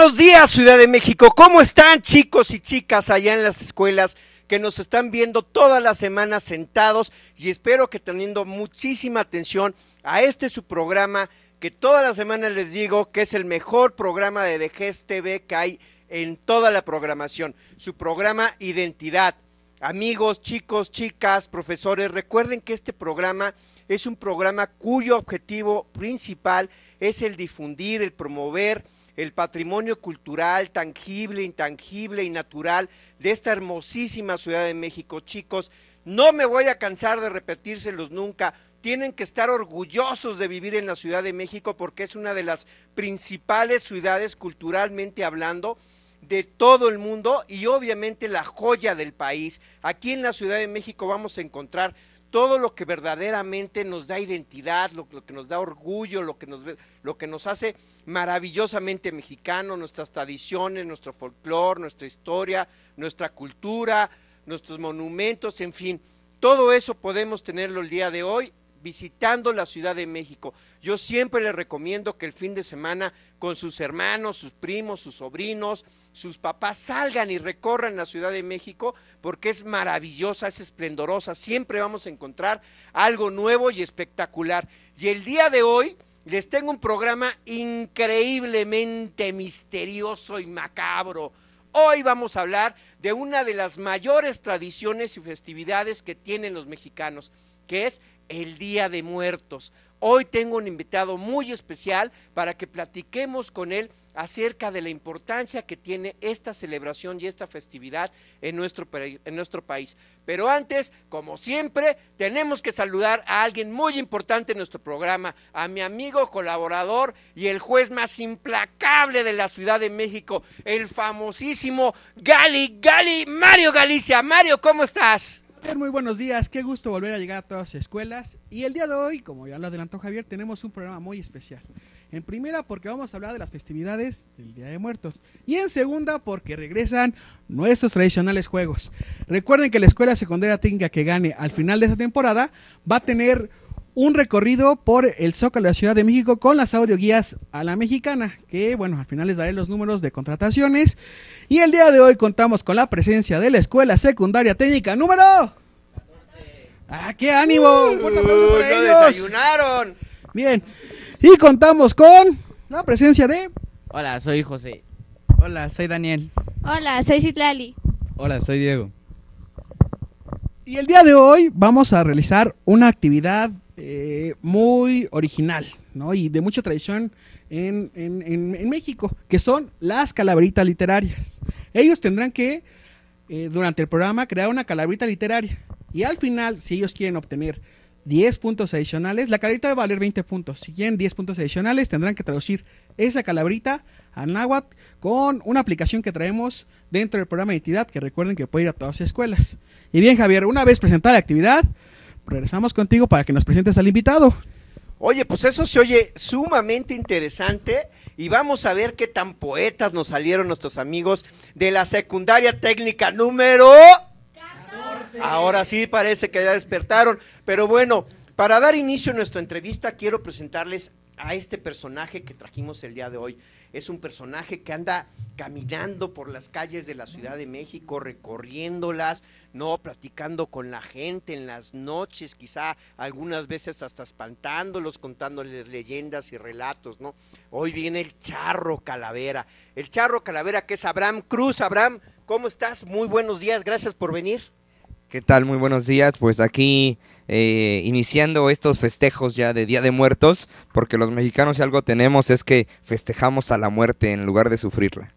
Buenos días, Ciudad de México. ¿Cómo están chicos y chicas allá en las escuelas que nos están viendo todas las semanas sentados y espero que teniendo muchísima atención a este su programa que todas las semanas les digo que es el mejor programa de DGES TV que hay en toda la programación, su programa Identidad. Amigos, chicos, chicas, profesores, recuerden que este programa es un programa cuyo objetivo principal es el difundir, el promover, el patrimonio cultural tangible, intangible y natural de esta hermosísima Ciudad de México. Chicos, no me voy a cansar de repetírselos nunca. Tienen que estar orgullosos de vivir en la Ciudad de México porque es una de las principales ciudades culturalmente hablando de todo el mundo y obviamente la joya del país. Aquí en la Ciudad de México vamos a encontrar todo lo que verdaderamente nos da identidad, lo, que nos da orgullo, lo que nos, lo que nos hace maravillosamente mexicano, nuestras tradiciones, nuestro folclor, nuestra historia, nuestra cultura, nuestros monumentos, en fin. Todo eso podemos tenerlo el día de hoy visitando la Ciudad de México. Yo siempre les recomiendo que el fin de semana con sus hermanos, sus primos, sus sobrinos, sus papás salgan y recorran la Ciudad de México porque es maravillosa, es esplendorosa. Siempre vamos a encontrar algo nuevo y espectacular. Y el día de hoy les tengo un programa increíblemente misterioso y macabro. Hoy vamos a hablar de una de las mayores tradiciones y festividades que tienen los mexicanos, que es el Día de Muertos. Hoy tengo un invitado muy especial para que platiquemos con él acerca de la importancia que tiene esta celebración y esta festividad en nuestro, en nuestro país. Pero antes, como siempre, tenemos que saludar a alguien muy importante en nuestro programa, a mi amigo colaborador y el juez más implacable de la Ciudad de México, el famosísimo Gali Gali, Mario Galicia. Mario, ¿cómo estás? Muy buenos días, qué gusto volver a llegar a todas las escuelas. Y el día de hoy, como ya lo adelantó Javier, tenemos un programa muy especial. En primera, porque vamos a hablar de las festividades del Día de Muertos. Y en segunda, porque regresan nuestros tradicionales juegos. Recuerden que la escuela secundaria técnica que gane al final de esta temporada va a tener un recorrido por el Zócalo de la Ciudad de México con las audioguías a la mexicana, que bueno, al final les daré los números de contrataciones. Y el día de hoy contamos con la presencia de la Escuela Secundaria Técnica número... ¡Ah, qué ánimo! Uh, desayunaron! Bien, y contamos con la presencia de... Hola, soy José. Hola, soy Daniel. Hola, soy Citlali. Hola, soy Diego. Y el día de hoy vamos a realizar una actividad eh, muy original, Y de mucha tradición en, México, que son las calabritas literarias. Ellos tendrán que, eh, durante el programa, crear una calabrita literaria. Y al final, si ellos quieren obtener 10 puntos adicionales, la calabrita va a valer 20 puntos. Si quieren 10 puntos adicionales, tendrán que traducir esa calabrita a náhuatl con una aplicación que traemos dentro del programa de entidad, que recuerden que puede ir a todas las escuelas. Y bien, Javier, una vez presentada la actividad, regresamos contigo para que nos presentes al invitado. Oye, pues eso se oye sumamente interesante y vamos a ver qué tan poetas nos salieron nuestros amigos de la secundaria técnica número 14. Ahora sí parece que ya despertaron, pero bueno, para dar inicio a nuestra entrevista quiero presentarles a este personaje que trajimos el día de hoy es un personaje que anda caminando por las calles de la Ciudad de México, recorriéndolas, ¿no? Platicando con la gente en las noches, quizá algunas veces hasta espantándolos, contándoles leyendas y relatos, ¿no? Hoy viene el Charro Calavera. El Charro Calavera que es Abraham Cruz. Abraham, ¿cómo estás? Muy buenos días, gracias por venir. ¿Qué tal? Muy buenos días. Pues aquí eh, iniciando estos festejos ya de Día de Muertos, porque los mexicanos si algo tenemos es que festejamos a la muerte en lugar de sufrirla.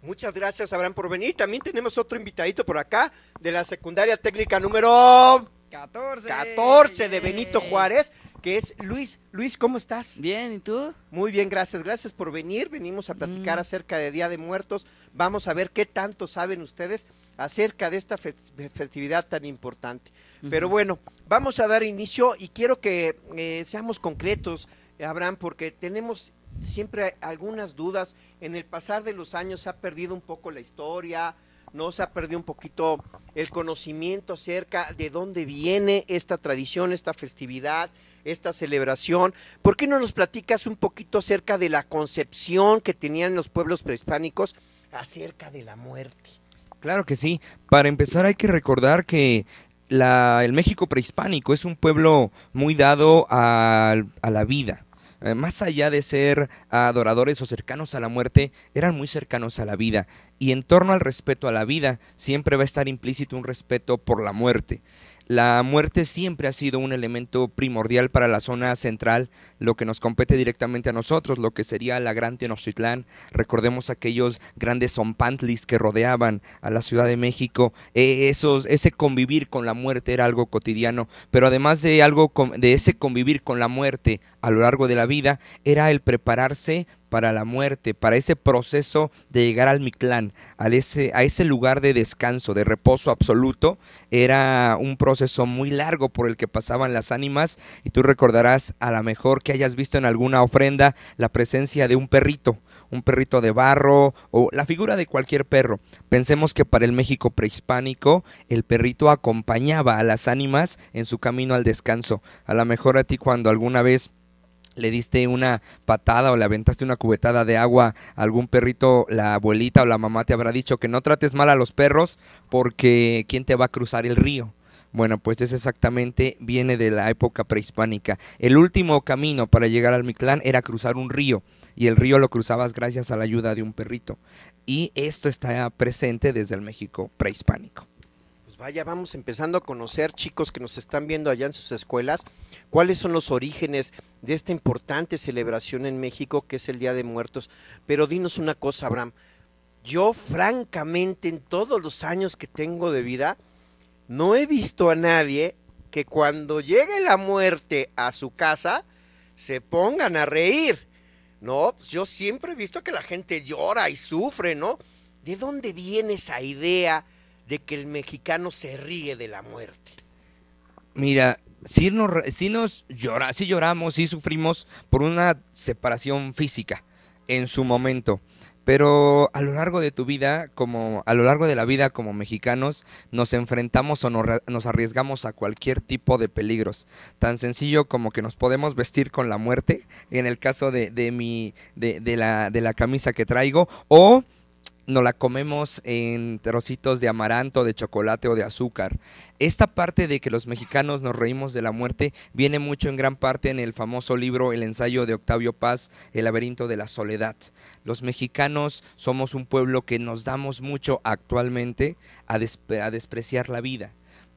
Muchas gracias, Abraham, por venir. También tenemos otro invitadito por acá de la secundaria técnica número 14, 14 de Benito Juárez que es Luis. Luis, ¿cómo estás? Bien, ¿y tú? Muy bien, gracias. Gracias por venir. Venimos a platicar mm. acerca de Día de Muertos. Vamos a ver qué tanto saben ustedes acerca de esta festividad tan importante. Pero bueno, vamos a dar inicio y quiero que eh, seamos concretos, Abraham, porque tenemos siempre algunas dudas. En el pasar de los años se ha perdido un poco la historia, ¿no? Se ha perdido un poquito el conocimiento acerca de dónde viene esta tradición, esta festividad, esta celebración. ¿Por qué no nos platicas un poquito acerca de la concepción que tenían los pueblos prehispánicos acerca de la muerte? Claro que sí. Para empezar hay que recordar que el México prehispánico es un pueblo muy dado a, a la vida eh, más allá de ser adoradores o cercanos a la muerte, eran muy cercanos a la vida. Y en torno al respeto a la vida, siempre va a estar implícito un respeto por la muerte. La muerte siempre ha sido un elemento primordial para la zona central, lo que nos compete directamente a nosotros, lo que sería la Gran Tenochtitlán. Recordemos aquellos grandes zompantlis que rodeaban a la Ciudad de México. E, ese convivir con la muerte era algo cotidiano, pero además de, algo, de ese convivir con la muerte a lo largo de la vida, era el prepararse para la muerte, para ese proceso de llegar al Mictlán, a ese, a ese lugar de descanso, de reposo absoluto, era un proceso muy largo por el que pasaban las ánimas y tú recordarás a lo mejor que hayas visto en alguna ofrenda la presencia de un perrito, un perrito de barro o la figura de cualquier perro. Pensemos que para el México prehispánico el perrito acompañaba a las ánimas en su camino al descanso. A lo mejor a ti cuando alguna vez le diste una patada o le aventaste una cubetada de agua a algún perrito, la abuelita o la mamá te habrá dicho que no trates mal a los perros porque ¿quién te va a cruzar el río? Bueno, pues es exactamente, viene de la época prehispánica. El último camino para llegar al Mictlán era cruzar un río y el río lo cruzabas gracias a la ayuda de un perrito. Y esto está presente desde el México prehispánico vaya, vamos empezando a conocer, chicos que nos están viendo allá en sus escuelas, cuáles son los orígenes de esta importante celebración en México que es el Día de Muertos. Pero dinos una cosa, Abraham. Yo, francamente, en todos los años que tengo de vida, no he visto a nadie que cuando llegue la muerte a su casa se pongan a reír. No, yo siempre he visto que la gente llora y sufre, ¿no? ¿De dónde viene esa idea? de que el mexicano se ríe de la muerte. Mira, si nos, nos llora, lloramos, sí sufrimos por una separación física en su momento. Pero a lo largo de tu vida, como a lo largo de la vida como mexicanos, nos enfrentamos o nos, arriesgamos a cualquier tipo de peligros. Tan sencillo como que nos podemos vestir con la muerte, en el caso de, mi, de, la, de la camisa que traigo, o nos la comemos en trocitos de amaranto, de chocolate o de azúcar. Esta parte de que los mexicanos nos reímos de la muerte viene mucho en gran parte en el famoso libro El ensayo de Octavio Paz, El laberinto de la soledad. Los mexicanos somos un pueblo que nos damos mucho actualmente a, despreciar la vida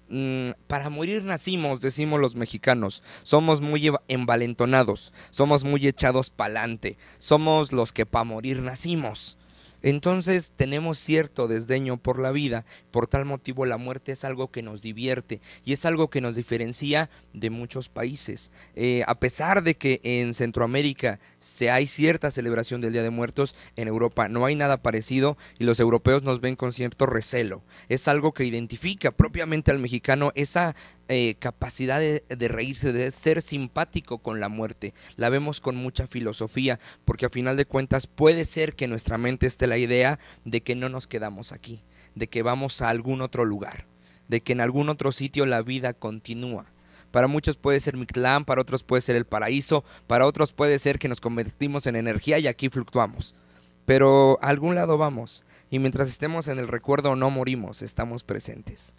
mm, para morir nacimos, decimos los mexicanos. Somos muy envalentonados, somos muy echados pa'lante, somos los que para morir nacimos. Entonces tenemos cierto desdeño por la vida, por tal motivo la muerte es algo que nos divierte y es algo que nos diferencia de muchos países. Eh, a pesar de que en Centroamérica se hay cierta celebración del Día de Muertos, en Europa no hay nada parecido y los europeos nos ven con cierto recelo. Es algo que identifica propiamente al mexicano esa eh, capacidad de, reírse, de ser simpático con la muerte. La vemos con mucha filosofía, porque a final de cuentas puede ser que en nuestra mente esté la idea de que no nos quedamos aquí, de que vamos a algún otro lugar, de que en algún otro sitio la vida continúa. Para muchos puede ser clan para otros puede ser el paraíso, para otros puede ser que nos convertimos en energía y aquí fluctuamos. Pero a algún lado vamos, y mientras estemos en el recuerdo no morimos, estamos presentes.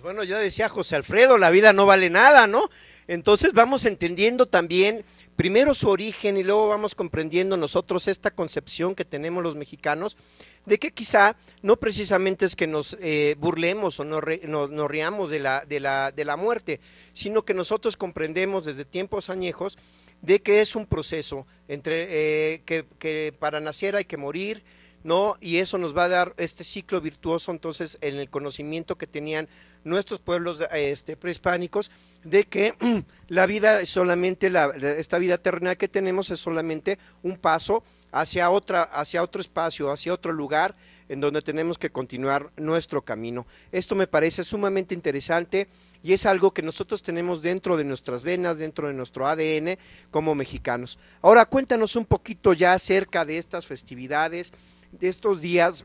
Pues bueno, ya decía José Alfredo, la vida no vale nada, ¿no? Entonces vamos entendiendo también primero su origen y luego vamos comprendiendo nosotros esta concepción que tenemos los mexicanos de que quizá no precisamente es que nos eh, burlemos o nos, riamos de la, muerte, sino que nosotros comprendemos desde tiempos añejos de que es un proceso entre eh, que, que, para nacer hay que morir, ¿no? Y eso nos va a dar este ciclo virtuoso entonces en el conocimiento que tenían nuestros pueblos este, prehispánicos, de que la vida solamente, la, esta vida terrenal que tenemos es solamente un paso hacia, otra, hacia otro espacio, hacia otro lugar en donde tenemos que continuar nuestro camino. Esto me parece sumamente interesante y es algo que nosotros tenemos dentro de nuestras venas, dentro de nuestro ADN como mexicanos. Ahora cuéntanos un poquito ya acerca de estas festividades, de estos días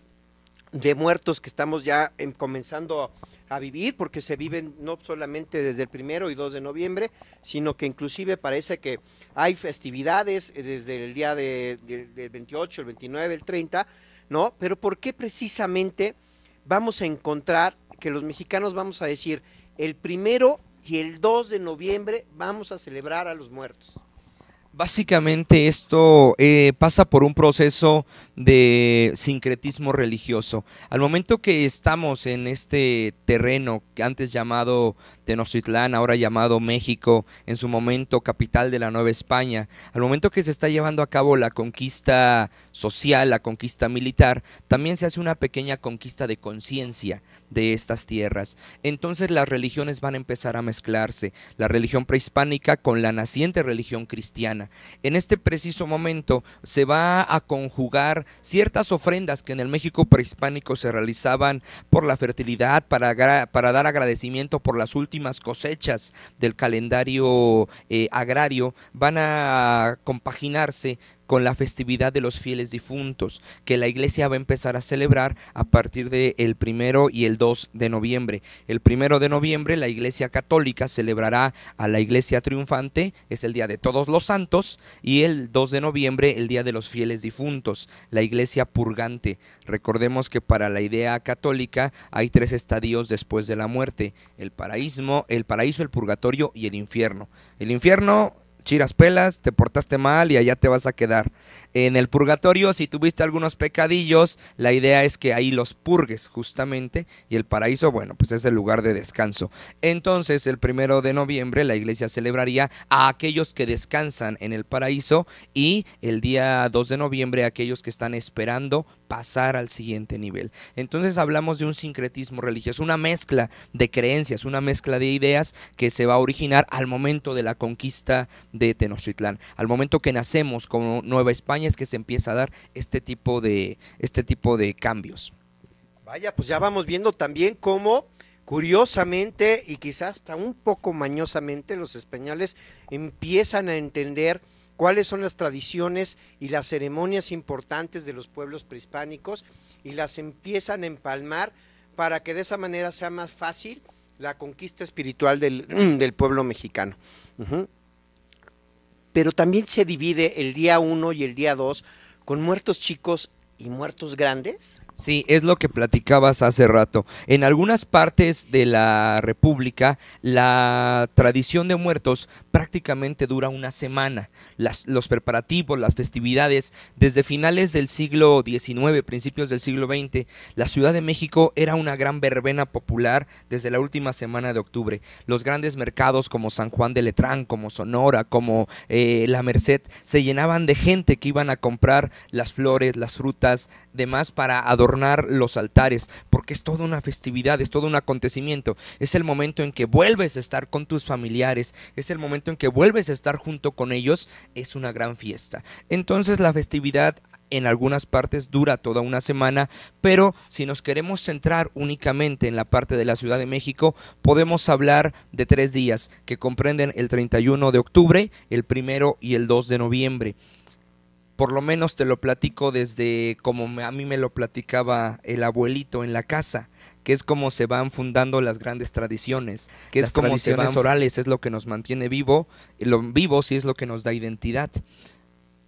de muertos que estamos ya en, em, comenzando a vivir, porque se viven no solamente desde el primero y 2 de noviembre, sino que inclusive parece que hay festividades eh, desde el día de, del 28, el 29, el 30, ¿no? Pero ¿por qué precisamente vamos a encontrar que los mexicanos vamos a decir el primero y el 2 de noviembre vamos a celebrar a los muertos? Básicamente esto eh, pasa por un proceso de sincretismo religioso. Al momento que estamos en este terreno, antes llamado Tenochtitlán, ahora llamado México, en su momento capital de la Nueva España, al momento que se está llevando a cabo la conquista social, la conquista militar, también se hace una pequeña conquista de conciencia, de estas tierras. Entonces las religiones van a empezar a mezclarse, la religión prehispánica con la naciente religión cristiana. En este preciso momento se va a conjugar ciertas ofrendas que en el México prehispánico se realizaban por la fertilidad, para, para dar agradecimiento por las últimas cosechas del calendario eh, agrario, van a compaginarse con la festividad de los fieles difuntos, que la iglesia va a empezar a celebrar a partir del el primero y el 2 de noviembre. El primero de noviembre la iglesia católica celebrará a la iglesia triunfante, es el día de todos los santos, y el 2 de noviembre el día de los fieles difuntos, la iglesia purgante. Recordemos que para la idea católica hay tres estadios después de la muerte, el paraísmo, el paraíso, el purgatorio y el infierno. El infierno chiras pelas, te portaste mal y allá te vas a quedar en el purgatorio, si tuviste algunos pecadillos, la idea es que ahí los purgues justamente y el paraíso, bueno, pues es el lugar de descanso. Entonces, el primero de noviembre la iglesia celebraría a aquellos que descansan en el paraíso y el día 2 de noviembre a aquellos que están esperando pasar al siguiente nivel. Entonces hablamos de un sincretismo religioso, una mezcla de creencias, una mezcla de ideas que se va a originar al momento de la conquista de Tenochtitlán, al momento que nacemos como Nueva España es que se empieza a dar este tipo de, este tipo de cambios. Vaya, pues ya vamos viendo también cómo curiosamente y quizás hasta un poco mañosamente los españoles empiezan a entender cuáles son las tradiciones y las ceremonias importantes de los pueblos prehispánicos y las empiezan a empalmar para que de esa manera sea más fácil la conquista espiritual del, pueblo mexicano pero también se divide el día 1 y el día 2 con muertos chicos y muertos grandes. Sí, es lo que platicabas hace rato. En algunas partes de la República, la tradición de muertos prácticamente dura una semana. Las, los preparativos, las festividades, desde finales del siglo XIX, principios del siglo XX, la Ciudad de México era una gran verbena popular desde la última semana de octubre. Los grandes mercados como San Juan de Letrán, como Sonora, como eh, La Merced, se llenaban de gente que iban a comprar las flores, las frutas, demás para adorar los altares, porque es toda una festividad, es todo un acontecimiento. Es el momento en que vuelves a estar con tus familiares, es el momento en que vuelves a estar junto con ellos, es una gran fiesta. Entonces la festividad en algunas partes dura toda una semana, pero si nos queremos centrar únicamente en la parte de la Ciudad de México, podemos hablar de tres días que comprenden el 31 de octubre, el primero y el 2 de noviembre por lo menos te lo platico desde como a mí me lo platicaba el abuelito en la casa, que es como se van fundando las grandes tradiciones, que es como se van orales, es lo que nos mantiene vivo, lo vivo y es lo que nos da identidad.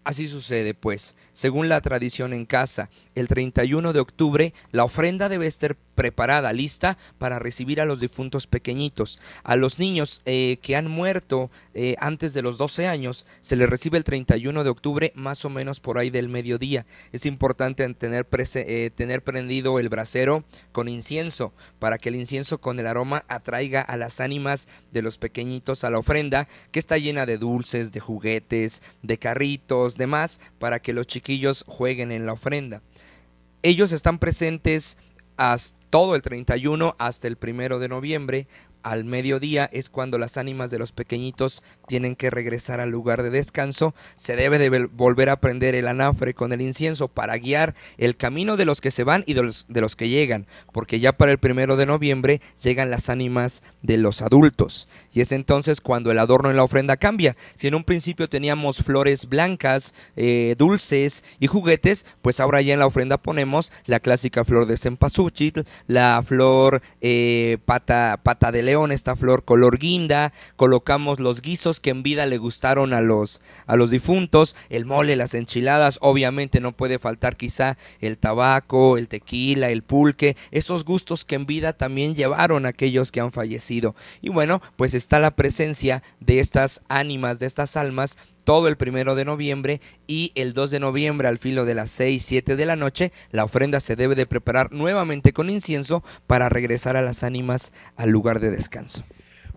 Así sucede, pues, según la tradición en casa, el 31 de octubre la ofrenda debe estar preparada, lista para recibir a los difuntos pequeñitos. A los niños eh, que han muerto eh, antes de los 12 años se les recibe el 31 de octubre, más o menos por ahí del mediodía. Es importante tener, eh, tener prendido el brasero con incienso para que el incienso con el aroma atraiga a las ánimas de los pequeñitos a la ofrenda que está llena de dulces, de juguetes, de carritos, demás, para que los chiquillos jueguen en la ofrenda. Ellos están presentes hasta todo el 31 hasta el 1 de noviembre al mediodía es cuando las ánimas de los pequeñitos tienen que regresar al lugar de descanso. Se debe de volver a prender el anafre con el incienso para guiar el camino de los que se van y de los, que llegan, porque ya para el primero de noviembre llegan las ánimas de los adultos. Y es entonces cuando el adorno en la ofrenda cambia. Si en un principio teníamos flores blancas, eh, dulces y juguetes, pues ahora ya en la ofrenda ponemos la clásica flor de cempasúchil, la flor eh, pata, pata de león, esta flor color guinda, colocamos los guisos que en vida le gustaron a los, a los difuntos, el mole, las enchiladas, obviamente no puede faltar quizá el tabaco, el tequila, el pulque, esos gustos que en vida también llevaron a aquellos que han fallecido. Y bueno, pues está la presencia de estas ánimas, de estas almas todo el primero de noviembre y el 2 de noviembre al filo de las 6, 7 de la noche, la ofrenda se debe de preparar nuevamente con incienso para regresar a las ánimas al lugar de descanso.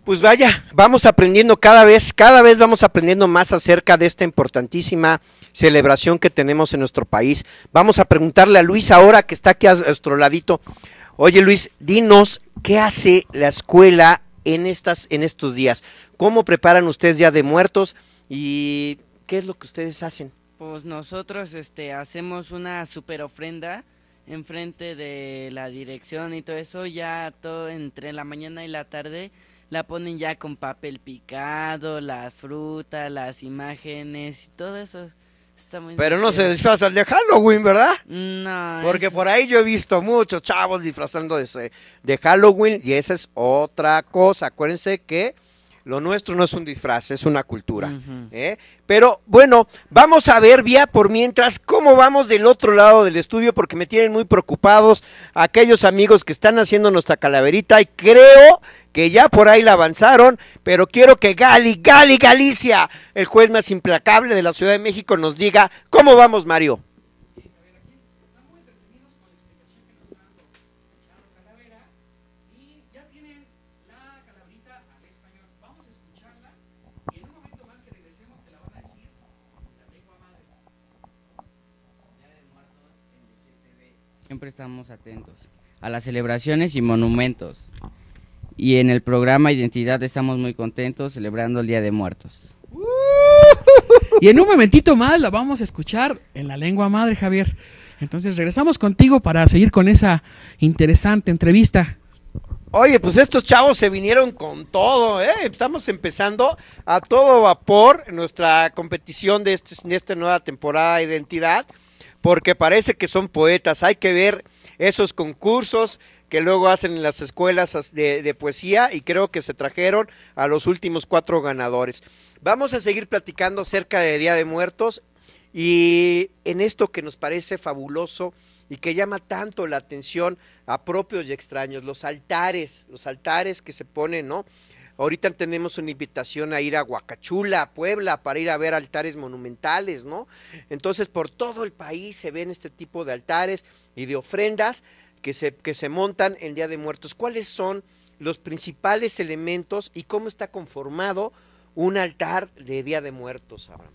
Pues vaya, vamos aprendiendo cada vez, cada vez vamos aprendiendo más acerca de esta importantísima celebración que tenemos en nuestro país. Vamos a preguntarle a Luis ahora que está aquí a nuestro ladito. Oye Luis, dinos qué hace la escuela en estas en estos días. ¿Cómo preparan ustedes ya de muertos? ¿Y qué es lo que ustedes hacen? Pues nosotros este, hacemos una super ofrenda en frente de la dirección y todo eso, ya todo entre la mañana y la tarde la ponen ya con papel picado, la fruta, las imágenes y todo eso. Pero no se disfrazan de Halloween, ¿verdad? No. Porque por ahí yo he visto muchos chavos disfrazando de Halloween y esa es otra cosa. Acuérdense que lo nuestro no es un disfraz, es una cultura. ¿eh? Pero bueno, vamos a ver vía por mientras cómo vamos del otro lado del estudio, porque me tienen muy preocupados aquellos amigos que están haciendo nuestra calaverita y creo que ya por ahí la avanzaron, pero quiero que Gali, Gali Galicia, el juez más implacable de la Ciudad de México, nos diga cómo vamos, Mario. Siempre estamos atentos a las celebraciones y monumentos. Y en el programa Identidad estamos muy contentos celebrando el Día de Muertos. ¡Uh! Y en un momentito más la vamos a escuchar en la lengua madre, Javier. Entonces regresamos contigo para seguir con esa interesante entrevista. Oye, pues estos chavos se vinieron con todo, ¿eh? Estamos empezando a todo vapor nuestra competición de, este, de esta nueva temporada de identidad porque parece que son poetas. Hay que ver esos concursos que luego hacen en las escuelas de, poesía y creo que se trajeron a los últimos cuatro ganadores. Vamos a seguir platicando acerca de Día de Muertos y en esto que nos parece fabuloso y que llama tanto la atención a propios y extraños, los altares, los altares que se ponen, ¿no? Ahorita tenemos una invitación a ir a Huacachula, Puebla, para ir a ver altares monumentales, ¿no? Entonces, por todo el país se ven este tipo de altares y de ofrendas que se, que se montan el Día de Muertos. ¿Cuáles son los principales elementos y cómo está conformado un altar de Día de Muertos, Abraham?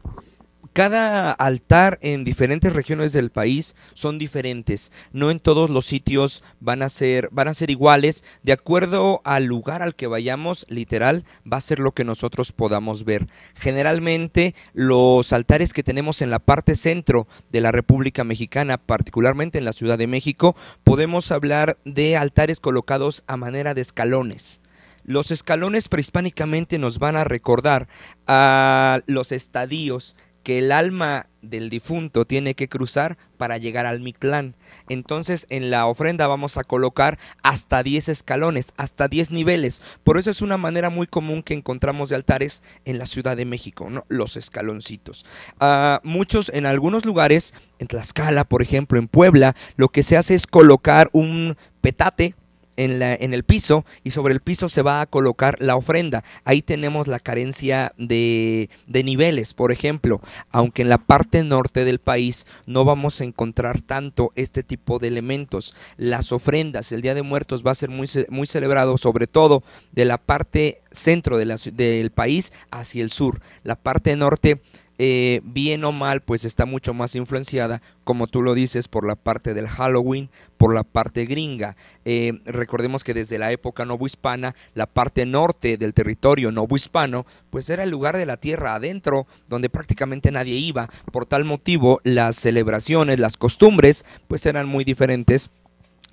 Cada altar en diferentes regiones del país son diferentes. No en todos los sitios van a ser van a ser iguales. De acuerdo al lugar al que vayamos, literal, va a ser lo que nosotros podamos ver. Generalmente los altares que tenemos en la parte centro de la República Mexicana, particularmente en la Ciudad de México, podemos hablar de altares colocados a manera de escalones. Los escalones prehispánicamente nos van a recordar a los estadios que el alma del difunto tiene que cruzar para llegar al Mictlán. Entonces en la ofrenda vamos a colocar hasta 10 escalones, hasta 10 niveles. Por eso es una manera muy común que encontramos de altares en la Ciudad de México, los escaloncitos. Ah, muchos, en algunos lugares, en Tlaxcala, por ejemplo, en Puebla, lo que se hace es colocar un petate en, el piso y sobre el piso se va a colocar la ofrenda. Ahí tenemos la carencia de, niveles, por ejemplo, aunque en la parte norte del país no vamos a encontrar tanto este tipo de elementos. Las ofrendas, el Día de Muertos va a ser muy, muy celebrado sobre todo de la parte centro del país hacia el sur. La parte norte eh, bien o mal, pues está mucho más influenciada, como tú lo dices, por la parte del Halloween, por la parte gringa. Eh, recordemos que desde la época novohispana, la parte norte del territorio novohispano, pues era el lugar de la tierra adentro, donde prácticamente nadie iba. Por tal motivo, las celebraciones, las costumbres, pues eran muy diferentes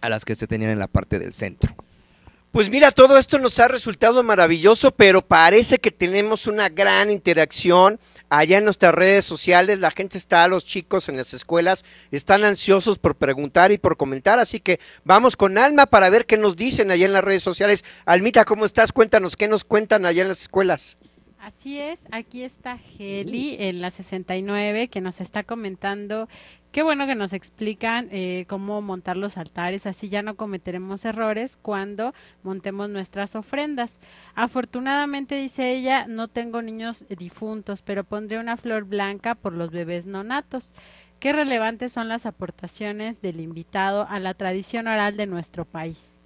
a las que se tenían en la parte del centro. Pues mira, todo esto nos ha resultado maravilloso, pero parece que tenemos una gran interacción allá en nuestras redes sociales. La gente está, los chicos en las escuelas están ansiosos por preguntar y por comentar, así que vamos con alma para ver qué nos dicen allá en las redes sociales. Almita, ¿cómo estás? Cuéntanos, ¿qué nos cuentan allá en las escuelas? Así es, aquí está Heli en la 69 que nos está comentando, qué bueno que nos explican eh, cómo montar los altares, así ya no cometeremos errores cuando montemos nuestras ofrendas. Afortunadamente, dice ella, no tengo niños difuntos, pero pondré una flor blanca por los bebés nonatos. Qué relevantes son las aportaciones del invitado a la tradición oral de nuestro país.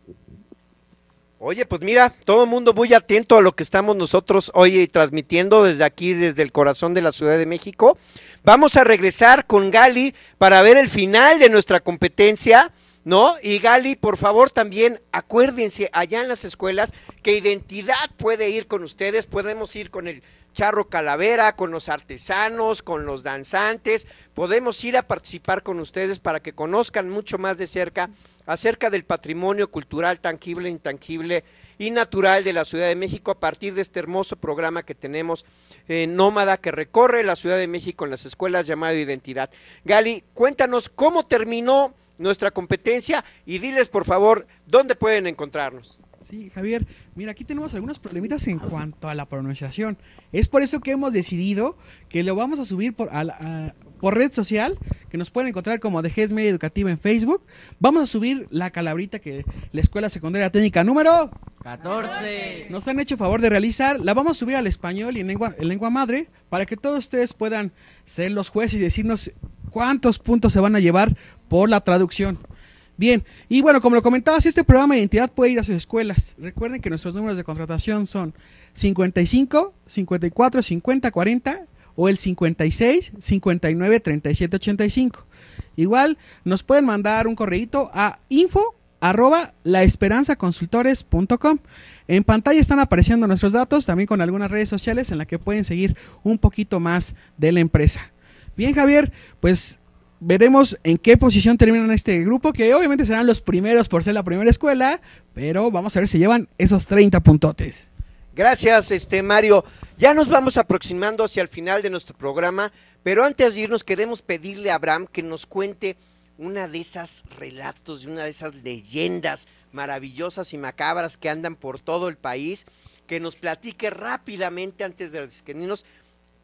Oye, pues mira, todo el mundo muy atento a lo que estamos nosotros hoy eh, transmitiendo desde aquí, desde el corazón de la Ciudad de México. Vamos a regresar con Gali para ver el final de nuestra competencia. ¿no? Y Gali, por favor, también acuérdense allá en las escuelas que identidad puede ir con ustedes, podemos ir con el charro calavera, con los artesanos, con los danzantes, podemos ir a participar con ustedes para que conozcan mucho más de cerca acerca del patrimonio cultural tangible, intangible y natural de la Ciudad de México a partir de este hermoso programa que tenemos Nómada que recorre la Ciudad de México en las escuelas llamado Identidad. Gali, cuéntanos cómo terminó nuestra competencia y diles por favor dónde pueden encontrarnos. Sí, Javier, mira, aquí tenemos algunos problemitas en cuanto a la pronunciación. Es por eso que hemos decidido que lo vamos a subir por a, por red social, que nos pueden encontrar como DGES Media Educativa en Facebook. Vamos a subir la calabrita que la Escuela Secundaria Técnica número 14 nos han hecho favor de realizar. La vamos a subir al español y en lengua, lengua madre para que todos ustedes puedan ser los jueces y decirnos cuántos puntos se van a llevar por la traducción. Bien, y bueno, como lo comentabas, si este programa de identidad puede ir a sus escuelas. Recuerden que nuestros números de contratación son 55, 54, 50, 40 o el 56 59 37 85. Igual nos pueden mandar un correo a info arroba laesperanzaconsultores.com. En pantalla están apareciendo nuestros datos, también con algunas redes sociales en las que pueden seguir un poquito más de la empresa. Bien, Javier, pues veremos en qué posición terminan este grupo, que obviamente serán los primeros por ser la primera escuela, pero vamos a ver si llevan esos 30 puntotes. Gracias, este Mario. Ya nos vamos aproximando hacia el final de nuestro programa, pero antes de irnos queremos pedirle a Abraham que nos cuente una de esas relatos, de una de esas leyendas maravillosas y macabras que andan por todo el país, que nos platique rápidamente antes de irnos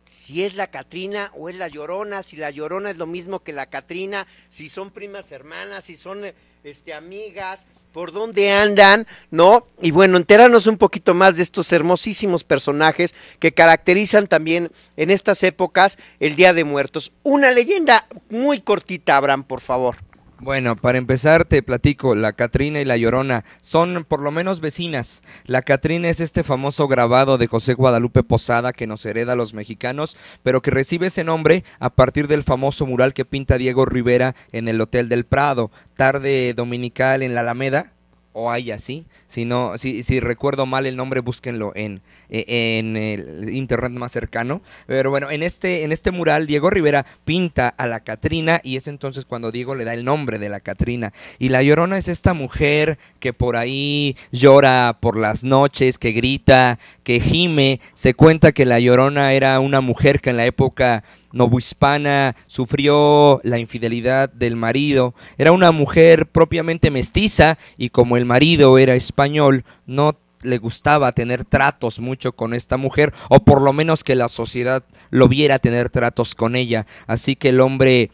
si es la Catrina o es la Llorona, si la Llorona es lo mismo que la Catrina, si son primas hermanas, si son eh, este, amigas, por dónde andan, ¿no? Y bueno, enterarnos un poquito más de estos hermosísimos personajes que caracterizan también en estas épocas el Día de Muertos. Una leyenda muy cortita, Abraham, por favor. Bueno, para empezar te platico, la Catrina y la Llorona son por lo menos vecinas. La Catrina es este famoso grabado de José Guadalupe Posada que nos hereda a los mexicanos, pero que recibe ese nombre a partir del famoso mural que pinta Diego Rivera en el Hotel del Prado, tarde dominical en la Alameda, o hay así. Si, no, si, recuerdo mal el nombre, búsquenlo en, e, en, el internet más cercano. Pero bueno, en este, en este mural, Diego Rivera pinta a la Catrina y es entonces cuando Diego le da el nombre de la Catrina. Y la llorona es esta mujer que por ahí llora por las noches, que grita, que gime. Se cuenta que la llorona era una mujer que en la época novohispana, sufrió la infidelidad del marido. Era una mujer propiamente mestiza y como el marido era español, no le gustaba tener tratos mucho con esta mujer, o por lo menos que la sociedad lo viera tener tratos con ella. Así que el hombre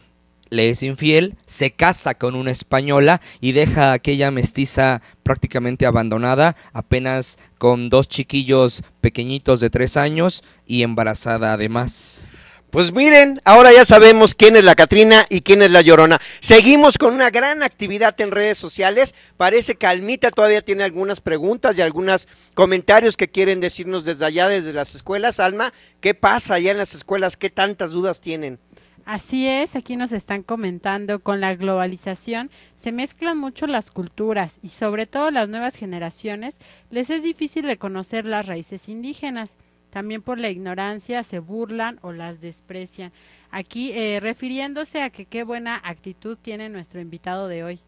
le es infiel, se casa con una española y deja a aquella mestiza prácticamente abandonada, apenas con dos chiquillos pequeñitos de tres años y embarazada además. Pues miren, ahora ya sabemos quién es la Catrina y quién es la Llorona. Seguimos con una gran actividad en redes sociales. Parece que Almita todavía tiene algunas preguntas y algunos comentarios que quieren decirnos desde allá, desde las escuelas. Alma, ¿qué pasa allá en las escuelas? ¿Qué tantas dudas tienen? Así es, aquí nos están comentando, con la globalización se mezclan mucho las culturas y sobre todo las nuevas generaciones les es difícil reconocer las raíces indígenas también por la ignorancia se burlan o las desprecian. Aquí eh, refiriéndose a que qué buena actitud tiene nuestro invitado de hoy.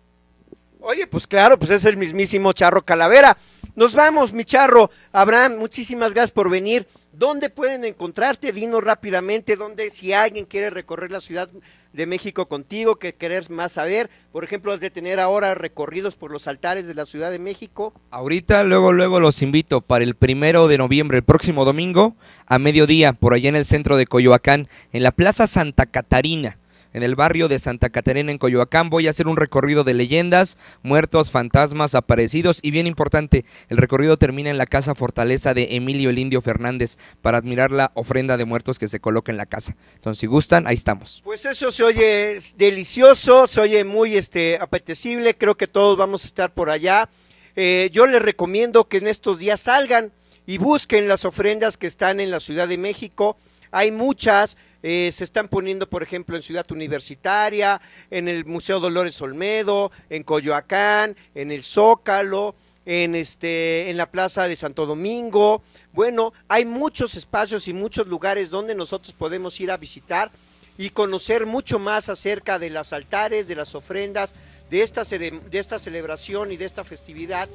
Oye, pues claro, pues es el mismísimo Charro Calavera. Nos vamos, mi Charro. Abraham, muchísimas gracias por venir. ¿Dónde pueden encontrarte? Dinos rápidamente dónde si alguien quiere recorrer la Ciudad de México contigo, que querés más saber. Por ejemplo, has de tener ahora recorridos por los altares de la Ciudad de México. Ahorita, luego, luego los invito para el primero de noviembre, el próximo domingo, a mediodía, por allá en el centro de Coyoacán, en la Plaza Santa Catarina en el barrio de Santa Catarina en Coyoacán. Voy a hacer un recorrido de leyendas, muertos, fantasmas, aparecidos y bien importante, el recorrido termina en la casa fortaleza de Emilio el Indio Fernández para admirar la ofrenda de muertos que se coloca en la casa. Entonces, si gustan, ahí estamos. Pues eso se oye delicioso, se oye muy este apetecible, creo que todos vamos a estar por allá. Eh, yo les recomiendo que en estos días salgan y busquen las ofrendas que están en la Ciudad de México. Hay muchas, eh, se están poniendo, por ejemplo, en Ciudad Universitaria, en el Museo Dolores Olmedo, en Coyoacán, en el Zócalo, en, este, en la Plaza de Santo Domingo. Bueno, hay muchos espacios y muchos lugares donde nosotros podemos ir a visitar y conocer mucho más acerca de los altares, de las ofrendas, de esta, de esta celebración y de esta festividad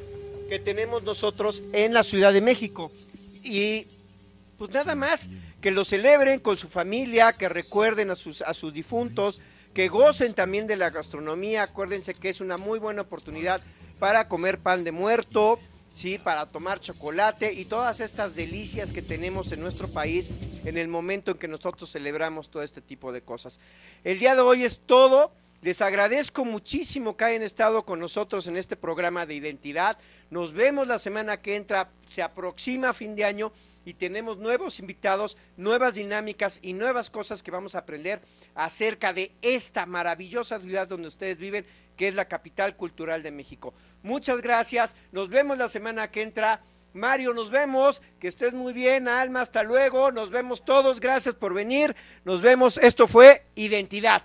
que tenemos nosotros en la Ciudad de México. Y pues nada más que lo celebren con su familia, que recuerden a sus, a sus difuntos, que gocen también de la gastronomía. Acuérdense que es una muy buena oportunidad para comer pan de muerto, ¿sí? para tomar chocolate y todas estas delicias que tenemos en nuestro país en el momento en que nosotros celebramos todo este tipo de cosas. El día de hoy es todo. Les agradezco muchísimo que hayan estado con nosotros en este programa de identidad. Nos vemos la semana que entra, se aproxima fin de año y tenemos nuevos invitados, nuevas dinámicas y nuevas cosas que vamos a aprender acerca de esta maravillosa ciudad donde ustedes viven, que es la capital cultural de México. Muchas gracias, nos vemos la semana que entra. Mario, nos vemos, que estés muy bien, Alma, hasta luego, nos vemos todos, gracias por venir, nos vemos, esto fue Identidad.